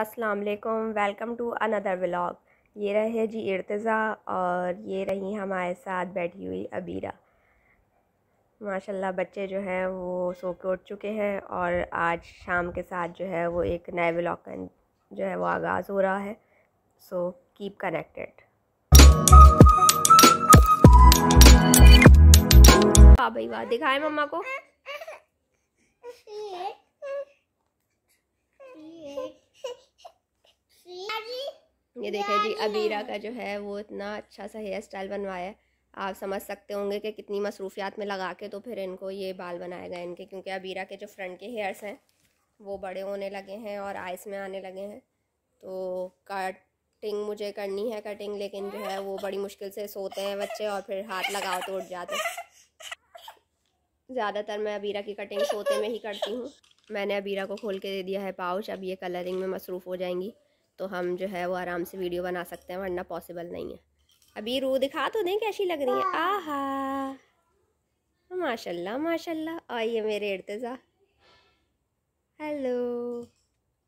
अस्सलाम वालेकुम welcome to another vlog ये रहे जी इर्तज़ा और ये रही हमारे साथ बैठी हुई अबीरा माशाल्लाह बच्चे जो हैं वो सो के उठ चुके हैं और आज शाम के साथ जो है वो एक नए व्लॉग का जो है वो आगाज़ हो रहा है सो कीप कनेक्टेड हाँ भाई वाह दिखाए मम्मा को ये देखे जी अबीरा का जो है वो इतना अच्छा सा हेयर स्टाइल बनवाया है आप समझ सकते होंगे कि कितनी मसरूफियात में लगा के तो फिर इनको ये बाल बनाए गए इनके क्योंकि अबीरा के जो फ्रंट के हेयर्स हैं वो बड़े होने लगे हैं और आइस में आने लगे हैं तो कटिंग मुझे करनी है कटिंग लेकिन जो है वो बड़ी मुश्किल से सोते हैं बच्चे और फिर हाथ लगाओ तो उठ जाते हैं ज़्यादातर मैं अबीरा की कटिंग सोते में ही करती हूँ मैंने अबीरा को खोल के दे दिया है पाउच अब ये कलरिंग में मसरूफ़ हो जाएंगी तो हम जो है वो आराम से वीडियो बना सकते हैं वरना पॉसिबल नहीं है अभी रू दिखा तो दें कैसी लग रही है आहा माशाल्लाह माशाल्लाह आइए मेरे Irtaza hello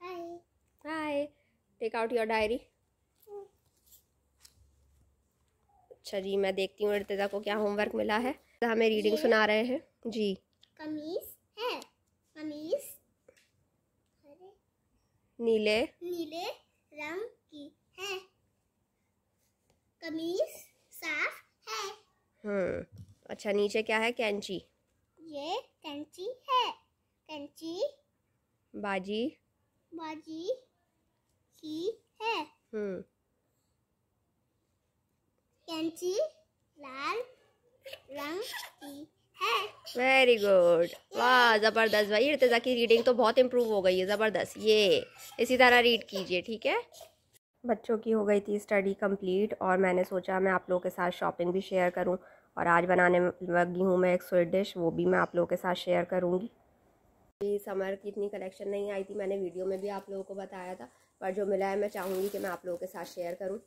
hi take out your diary अच्छा जी मैं देखती हूँ इर्तज़ा को क्या होमवर्क मिला है हमें रीडिंग सुना रहे हैं जी कमीज है कमीज नीले नीले रंग की है कमीज साफ है हम्म अच्छा नीचे क्या है कैंची ये कैंची है कैंची बाजी बाजी की है हम्म कैंची लाल रंग की वेरी गुड वाह ज़बरदस्त भाई इर्तज़ा की रीडिंग तो बहुत इम्प्रूव हो गई है ज़बरदस्त ये इसी तरह रीड कीजिए ठीक है बच्चों की हो गई थी स्टडी कंप्लीट और मैंने सोचा मैं आप लोगों के साथ शॉपिंग भी शेयर करूं और आज बनाने लगी हूं मैं एक स्वीट डिश वो भी मैं आप लोगों के साथ शेयर करूंगी समर की इतनी कलेक्शन नहीं आई थी मैंने वीडियो में भी आप लोगों को बताया था पर जो मिला है मैं चाहूँगी कि मैं आप लोगों के साथ शेयर करूँ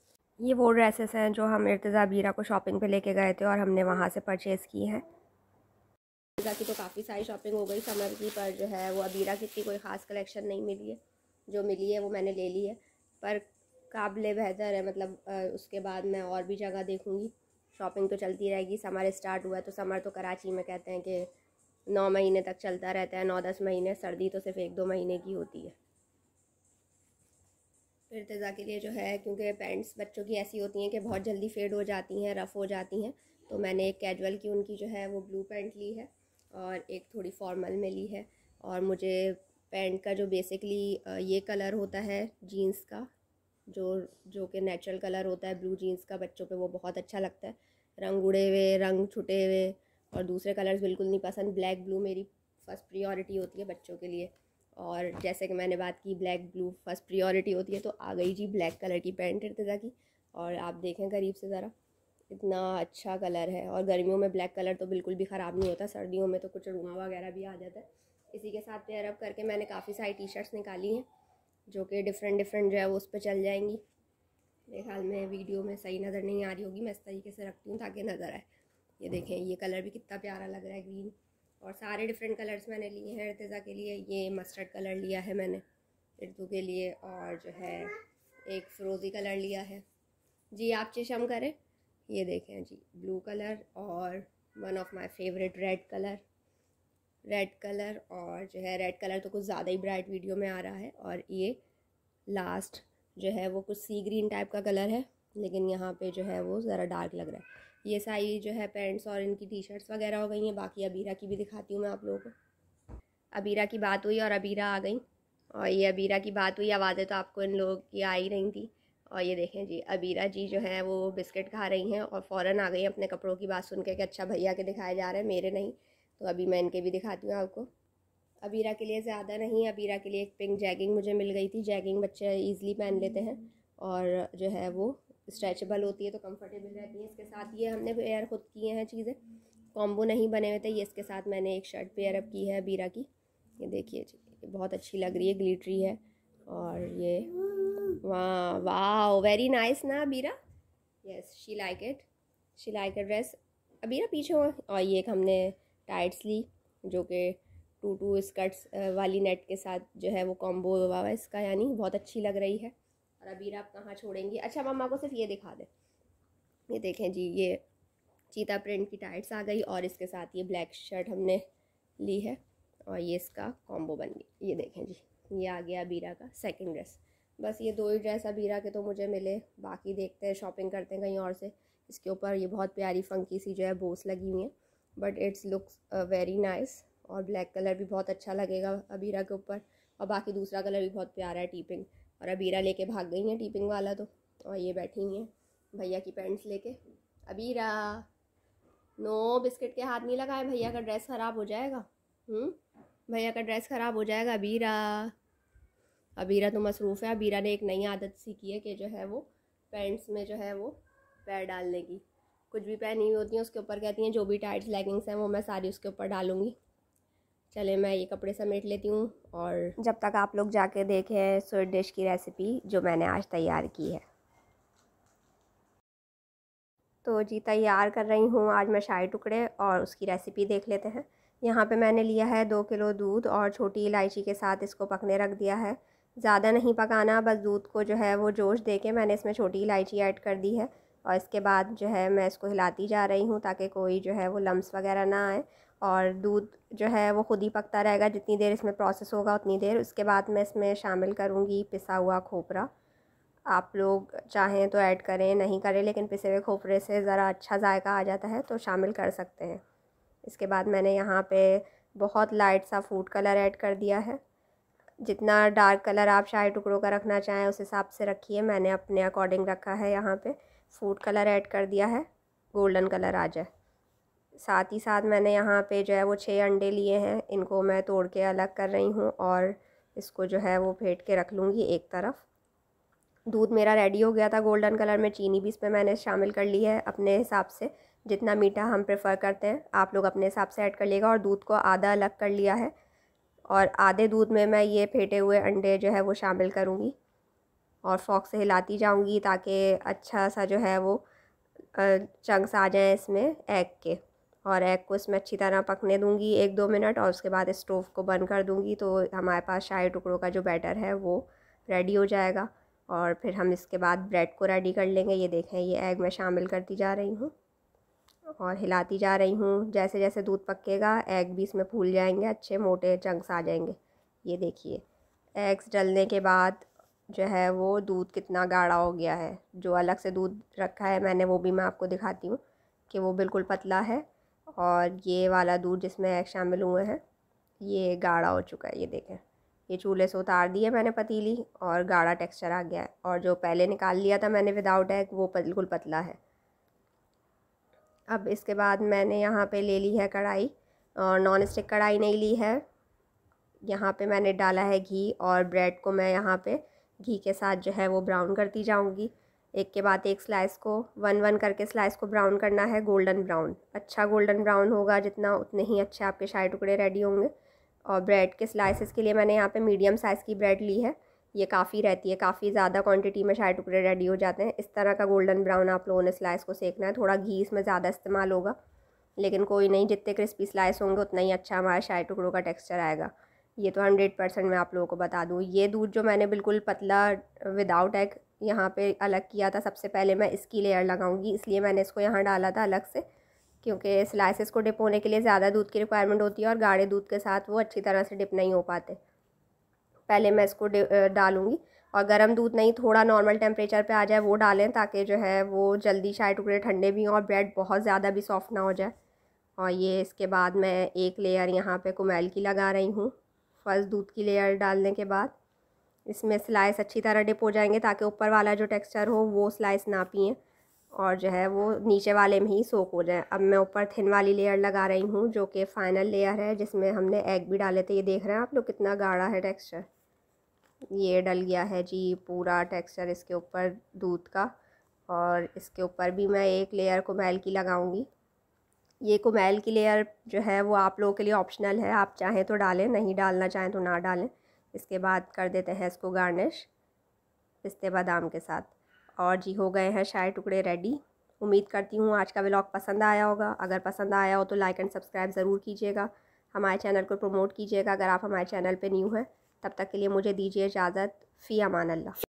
ये वो ड्रेसेस हैं जो हम इर्तज़ा बीरा को शॉपिंग पे लेके गए थे और हमने वहाँ से परचेज़ की हैं दीपिका की तो काफ़ी सारी शॉपिंग हो गई समर की पर जो है वो अबीरा की इतनी कोई ख़ास कलेक्शन नहीं मिली है जो मिली है वो मैंने ले ली है पर काबिल बेहतर है मतलब उसके बाद मैं और भी जगह देखूँगी शॉपिंग तो चलती रहेगी समर स्टार्ट हुआ है तो समर तो कराची में कहते हैं कि नौ महीने तक चलता रहता है नौ दस महीने सर्दी तो सिर्फ एक दो महीने की होती है फिर तज़ा के लिए जो है क्योंकि पैंट्स बच्चों की ऐसी होती हैं कि बहुत जल्दी फेड हो जाती हैं रफ़ हो जाती हैं तो मैंने एक कैजुअल की उनकी जो है वो ब्लू पैंट ली है और एक थोड़ी फॉर्मल में ली है और मुझे पैंट का जो बेसिकली ये कलर होता है जीन्स का जो जो कि नेचुरल कलर होता है ब्लू जीन्स का बच्चों पे वो बहुत अच्छा लगता है रंग उड़े हुए रंग छुटे हुए और दूसरे कलर्स बिल्कुल नहीं पसंद ब्लैक ब्लू मेरी फ़र्स्ट प्रियॉरिटी होती है बच्चों के लिए और जैसे कि मैंने बात की ब्लैक ब्लू फर्स्ट प्रियॉरिटी होती है तो आ गई जी ब्लैक कलर की पैंट इर्तज़ा की और आप देखें करीब से ज़रा इतना अच्छा कलर है और गर्मियों में ब्लैक कलर तो बिल्कुल भी ख़राब नहीं होता सर्दियों में तो कुछ रुआ वगैरह भी आ जाता है इसी के साथ पेयर अप करके मैंने काफ़ी सारी टी शर्ट्स निकाली हैं जो कि डिफरेंट डिफरेंट जो है वो उस पर चल जाएंगी मेरे ख्याल में वीडियो में सही नज़र नहीं आ रही होगी मैं इस तरीके से रखती हूँ ताकि नज़र आए ये देखें ये कलर भी कितना प्यारा लग रहा है ग्रीन और सारे डिफरेंट कलर्स मैंने लिए हैं इर्तज़ा के लिए ये मस्टर्ड कलर लिया है मैंने इर्दू के लिए और जो है एक फ्रोज़ी कलर लिया है जी आप चिशम करें ये देखें जी ब्लू कलर और one of my favourite red colour red colour और जो है रेड कलर तो कुछ ज़्यादा ही ब्राइट वीडियो में आ रहा है और ये लास्ट जो है वो कुछ सी ग्रीन टाइप का कलर है लेकिन यहाँ पे जो है वो ज़रा डार्क लग रहा है ये सारी जो है पैंट्स और इनकी टी शर्ट्स वगैरह हो गई हैं बाकी अबीरा की भी दिखाती हूँ मैं आप लोगों को अबीरा की बात हुई और अबीरा आ गई और ये अबीरा की बात हुई आवाज़ें तो आपको इन लोगों की आ ही रही थी और ये देखें जी अबीरा जी जो है वो बिस्किट खा रही हैं और फ़ौरन आ गई अपने कपड़ों की बात सुन के कि अच्छा भैया के दिखाए जा रहे हैं मेरे नहीं तो अभी मैं इनके भी दिखाती हूँ आपको अबीरा के लिए ज़्यादा नहीं अबीरा के लिए एक पिंक जैगिंग मुझे मिल गई थी जैगिंग बच्चे ईज़िली पहन लेते हैं और जो है वो स्ट्रेचबल होती है तो कंफर्टेबल रहती है इसके साथ ये हमने पेयर खुद किए हैं चीज़ें कॉम्बो नहीं बने हुए थे ये इसके साथ मैंने एक शर्ट पेयर अप की है अबीरा की ये देखिए जी बहुत अच्छी लग रही है ग्लिटरी है और ये wow wow very nice na abira yes she like it she like a dress abira पीछे और ये एक हमने टाइट्स ली जो कि टू टू स्कर्ट्स वाली नेट के साथ जो है वो कॉम्बो हुआ है इसका यानी बहुत अच्छी लग रही है और अबीरा आप कहाँ छोड़ेंगी अच्छा मम्मा को सिर्फ ये दिखा दें ये देखें जी ये चीता प्रिंट की टाइट्स आ गई और इसके साथ ये ब्लैक शर्ट हमने ली है और ये इसका कॉम्बो बन गई ये देखें जी ये आ गया अबीरा का सेकेंड ड्रेस बस ये दो ही ड्रेस अबीरा के तो मुझे मिले बाकी देखते हैं शॉपिंग करते हैं कहीं और से इसके ऊपर ये बहुत प्यारी फंकी सी जो है बोस लगी हुई है but it's looks very nice और ब्लैक कलर भी बहुत अच्छा लगेगा अबीरा के ऊपर और बाकी दूसरा कलर भी बहुत प्यारा है टीपिंग और अबीरा लेके भाग गई हैं टीपिंग वाला तो और ये बैठी हुई हैं भैया की पैंट्स लेके अबीरा नो बिस्किट के हाथ नहीं लगाए भैया का ड्रेस ख़राब हो जाएगा हम्म? भैया का ड्रेस ख़राब हो जाएगा अबीरा अबीरा तो मसरूफ़ है अबीरा ने एक नई आदत सीखी है कि जो है वो पैंट्स में जो है वो पैर डालने की कुछ भी पहनी हुई होती हैं उसके ऊपर कहती हैं जो भी टाइट्स लेगिंग्स हैं वो मैं सारी उसके ऊपर डालूँगी चले मैं ये कपड़े समेट लेती हूँ और जब तक आप लोग जाके देखें स्वीट डिश की रेसिपी जो मैंने आज तैयार की है तो जी तैयार कर रही हूँ आज मैं शाही टुकड़े और उसकी रेसिपी देख लेते हैं यहाँ पे मैंने लिया है दो किलो दूध और छोटी इलायची के साथ इसको पकने रख दिया है ज़्यादा नहीं पकाना बस दूध को जो है वो जोश दे के मैंने इसमें छोटी इलायची ऐड कर दी है और इसके बाद जो है मैं इसको हिलाती जा रही हूँ ताकि कोई जो है वो लम्स वगैरह ना आए और दूध जो है वो खुद ही पकता रहेगा जितनी देर इसमें प्रोसेस होगा उतनी देर उसके बाद मैं इसमें शामिल करूँगी पिसा हुआ खोपरा आप लोग चाहें तो ऐड करें नहीं करें लेकिन पिसे हुए खोपरे से ज़रा अच्छा जायका आ जाता है तो शामिल कर सकते हैं इसके बाद मैंने यहाँ पे बहुत लाइट सा फूड कलर ऐड कर दिया है जितना डार्क कलर आप शाही टुकड़ों का रखना चाहें उस हिसाब से रखिए मैंने अपने अकॉर्डिंग रखा है यहाँ पे फूड कलर ऐड कर दिया है गोल्डन कलर आ जाए साथ ही साथ मैंने यहाँ पे जो है वो छः अंडे लिए हैं इनको मैं तोड़ के अलग कर रही हूँ और इसको जो है वो फेंट के रख लूँगी एक तरफ दूध मेरा रेडी हो गया था गोल्डन कलर में चीनी भी इसमें मैंने शामिल कर ली है अपने हिसाब से जितना मीठा हम प्रेफर करते हैं आप लोग अपने हिसाब से ऐड कर लिएगा और दूध को आधा अलग कर लिया है और आधे दूध में मैं ये फेंटे हुए अंडे जो है वो शामिल करूँगी और फॉक से हिलाती जाऊँगी ताकि अच्छा सा जो है वो चंक्स आ जाएँ इसमें एग के और एग को इसमें अच्छी तरह पकने दूँगी एक दो मिनट और उसके बाद स्टोव को बंद कर दूँगी तो हमारे पास शाही टुकड़ों का जो बैटर है वो रेडी हो जाएगा और फिर हम इसके बाद ब्रेड को रेडी कर लेंगे ये देखें ये एग मैं शामिल करती जा रही हूँ और हिलाती जा रही हूँ जैसे जैसे दूध पकेगा एग भी इसमें फूल जाएंगे अच्छे मोटे चंक्स आ जाएंगे ये देखिए एग्स डलने के बाद जो है वो दूध कितना गाढ़ा हो गया है जो अलग से दूध रखा है मैंने वो भी मैं आपको दिखाती हूँ कि वो बिल्कुल पतला है और ये वाला दूध जिसमें एग शामिल हुए हैं ये गाढ़ा हो चुका है ये देखें ये चूल्हे से उतार दिए मैंने पतीली और गाढ़ा टेक्सचर आ गया है और जो पहले निकाल लिया था मैंने विदाउट एग वो बिल्कुल पतला है अब इसके बाद मैंने यहाँ पे ले ली है कढ़ाई और नॉन स्टिक कढ़ाई नहीं ली है यहाँ पे मैंने डाला है घी और ब्रेड को मैं यहाँ पे घी के साथ जो है वो ब्राउन करती जाऊँगी एक के बाद एक स्लाइस को वन वन करके स्लाइस को ब्राउन करना है गोल्डन ब्राउन अच्छा गोल्डन ब्राउन होगा जितना उतने ही अच्छे आपके शाही टुकड़े रेडी होंगे और ब्रेड के स्लाइसिस के लिए मैंने यहाँ पर मीडियम साइज़ की ब्रेड ली है ये काफ़ी रहती है काफ़ी ज़्यादा क्वांटिटी में शायद टुकड़े रेडी हो जाते हैं इस तरह का गोल्डन ब्राउन आप लोगों ने स्लाइस को सेकना है थोड़ा घी इसमें ज़्यादा इस्तेमाल होगा लेकिन कोई नहीं जितने क्रिस्पी स्लाइस होंगे उतना ही अच्छा हमारा शाही टुकड़ों का टेक्स्चर आएगा ये तो हंड्रेड परसेंट मैं आप लोगों को बता दूँ ये दूध जो मैंने बिल्कुल पतला विदाउट एग यहाँ पे अलग किया था सबसे पहले मैं इसकी लेयर लगाऊंगी इसलिए मैंने इसको यहाँ डाला था अलग से क्योंकि स्लाइसिस को डिप होने के लिए ज़्यादा दूध की रिक्वायरमेंट होती है और गाढ़े दूध के साथ वो अच्छी तरह से डिप नहीं हो पाते पहले मैं इसको डालूँगी और गर्म दूध नहीं थोड़ा नॉर्मल टेम्परेचर पे आ जाए वो डालें ताकि जो है वो जल्दी शायद टुकड़े ठंडे भी हों और ब्रेड बहुत ज़्यादा भी सॉफ्ट ना हो जाए और ये इसके बाद मैं एक लेयर यहाँ पे कुमैल की लगा रही हूँ फर्स्ट दूध की लेयर डालने के बाद इसमें स्लाइस अच्छी तरह डिप हो जाएंगे ताकि ऊपर वाला जो टेक्स्चर हो वो स्लाइस ना पिए और जो है वो नीचे वाले में ही सोक हो जाए अब मैं ऊपर थिन वाली लेयर लगा रही हूँ जो कि फ़ाइनल लेयर है जिसमें हमने एग भी डाले थे ये देख रहे हैं आप लोग कितना गाढ़ा है टेक्स्चर ये डल गया है जी पूरा टेक्सचर इसके ऊपर दूध का और इसके ऊपर भी मैं एक लेयर कुमैल की लगाऊंगी ये कुमैल की लेयर जो है वो आप लोगों के लिए ऑप्शनल है आप चाहें तो डालें नहीं डालना चाहें तो ना डालें इसके बाद कर देते हैं इसको गार्निश पिस्ते बादाम के साथ और जी हो गए हैं शायद टुकड़े रेडी उम्मीद करती हूँ आज का व्लॉग पसंद आया होगा अगर पसंद आया हो तो लाइक एंड सब्सक्राइब ज़रूर कीजिएगा हमारे चैनल को प्रमोट कीजिएगा अगर आप हमारे चैनल पे न्यू हैं तब तक के लिए मुझे दीजिए इजाज़त फ़ी अमान अल्लाह